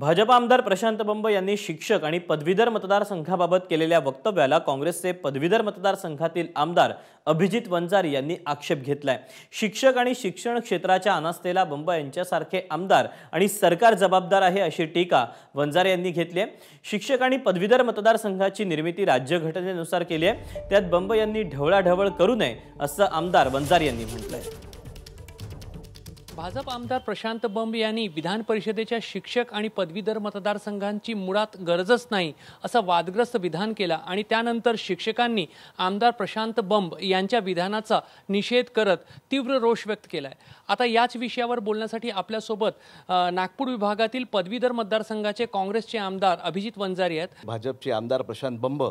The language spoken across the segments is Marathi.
भाजप आमदार प्रशांत बंब यांनी शिक्षक आणि पदवीधर मतदारसंघाबाबत केलेल्या वक्तव्याला काँग्रेसचे पदवीधर मतदारसंघातील आमदार अभिजित वंजारी यांनी आक्षेप घेतलाय शिक्षक आणि शिक्षण क्षेत्राच्या अनास्थेला बंब यांच्यासारखे आमदार आणि सरकार जबाबदार आहे अशी टीका वंजारे यांनी घेतली आहे शिक्षक आणि पदवीधर मतदारसंघाची निर्मिती राज्यघटनेनुसार केली आहे त्यात बंब यांनी ढवळाढवळ करू नये असं आमदार वंजारी यांनी म्हटलंय भाजप आमदार प्रशांत बंब यांनी विधान परिषदेच्या शिक्षक आणि पदवीधर मतदारसंघांची मुळात गरजच नाही असं वादग्रस्त विधान केला आणि त्यानंतर शिक्षकांनी आमदार प्रशांत बंब यांच्या विधानाचा निषेध करत तीव्र रोष व्यक्त केला आता याच विषयावर बोलण्यासाठी आपल्यासोबत नागपूर विभागातील पदवीधर मतदारसंघाचे काँग्रेसचे आमदार अभिजित वंजारी आहेत भाजपचे आमदार प्रशांत बंब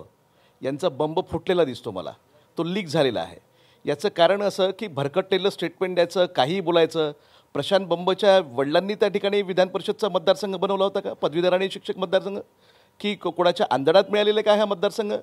यांचा बंब फुटलेला दिसतो मला तो लीक झालेला आहे याचं कारण असं की भरकटलेलं स्टेटमेंट द्यायचं काहीही बोलायचं प्रशांत बंबच्या वडिलांनी त्या ठिकाणी विधान परिषदचा मतदारसंघ बनवला होता का पदवीधर आणि शिक्षक मतदारसंघ की कोणाच्या आंधळात मिळालेले काय हा मतदारसंघ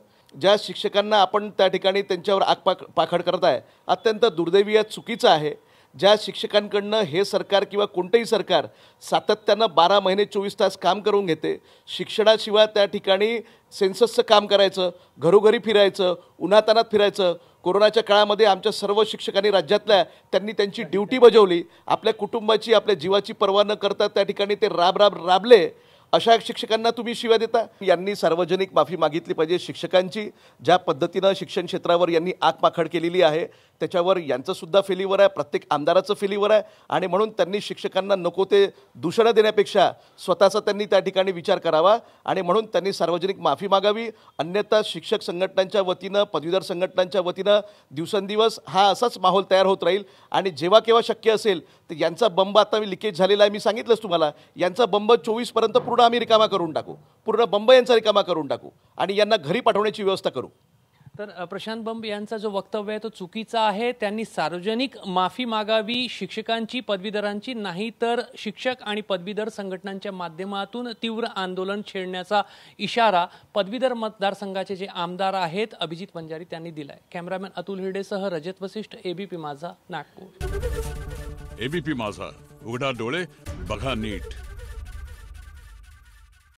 ज्या शिक्षकांना आपण त्या ठिकाणी त्यांच्यावर आग पाखड करत आहे अत्यंत दुर्दैवी या चुकीचं आहे ज्या शिक्षकांकडनं हे सरकार किंवा कोणतंही सरकार सातत्यानं बारा महिने चोवीस तास काम करून घेते शिक्षणाशिवाय त्या ठिकाणी सेन्ससचं काम करायचं घरोघरी फिरायचं उन्हातानात फिरायचं कोरोनाच्या काळामध्ये आमच्या सर्व शिक्षकांनी राज्यातल्या त्यांनी त्यांची ड्युटी बजावली आपल्या कुटुंबाची आपल्या जीवाची पर्वा न करता त्या ठिकाणी ते राब राब राबले अशा शिक्षकांना तुम्ही शिव्या देता यांनी सार्वजनिक माफी मागितली पाहिजे शिक्षकांची ज्या पद्धतीनं शिक्षण क्षेत्रावर यांनी आगपाखड केलेली आहे त्याच्यावर यांचंसुद्धा फेलिवर आहे प्रत्येक आमदाराचं फेलिवर आहे आणि म्हणून त्यांनी शिक्षकांना नको ते दूषणं देण्यापेक्षा स्वतःचा त्यांनी त्या ठिकाणी विचार करावा आणि म्हणून त्यांनी सार्वजनिक माफी मागावी अन्यथा शिक्षक संघटनांच्या वतीनं पदवीधर संघटनांच्या वतीनं दिवसेंदिवस हा असाच माहोल तयार होत राहील आणि जेव्हा केव्हा शक्य असेल तर यांचा बंब आता मी लिकेज झालेला आहे मी सांगितलंच तुम्हाला यांचा बंब चोवीसपर्यंत पूर्ण आम्ही रिकामा करून टाकू पूर्ण बंब यांचा रिकामा करून टाकू आणि यांना घरी पाठवण्याची व्यवस्था करू तर प्रशांत बंब यांचा जो वक्तव्य आहे तो चुकीचा आहे त्यांनी सार्वजनिक माफी मागावी शिक्षकांची पदवीधरांची नाही तर शिक्षक आणि पदवीधर संघटनांच्या माध्यमातून तीव्र आंदोलन छेडण्याचा इशारा पदवीधर मतदारसंघाचे जे आमदार आहेत अभिजित पंजारी त्यांनी दिलाय कॅमेरामॅन अतुल हिरडेसह रजत वसिष्ठ एबीपी माझा नागपूर एबीपी माझा उघडा डोळे बघा नीट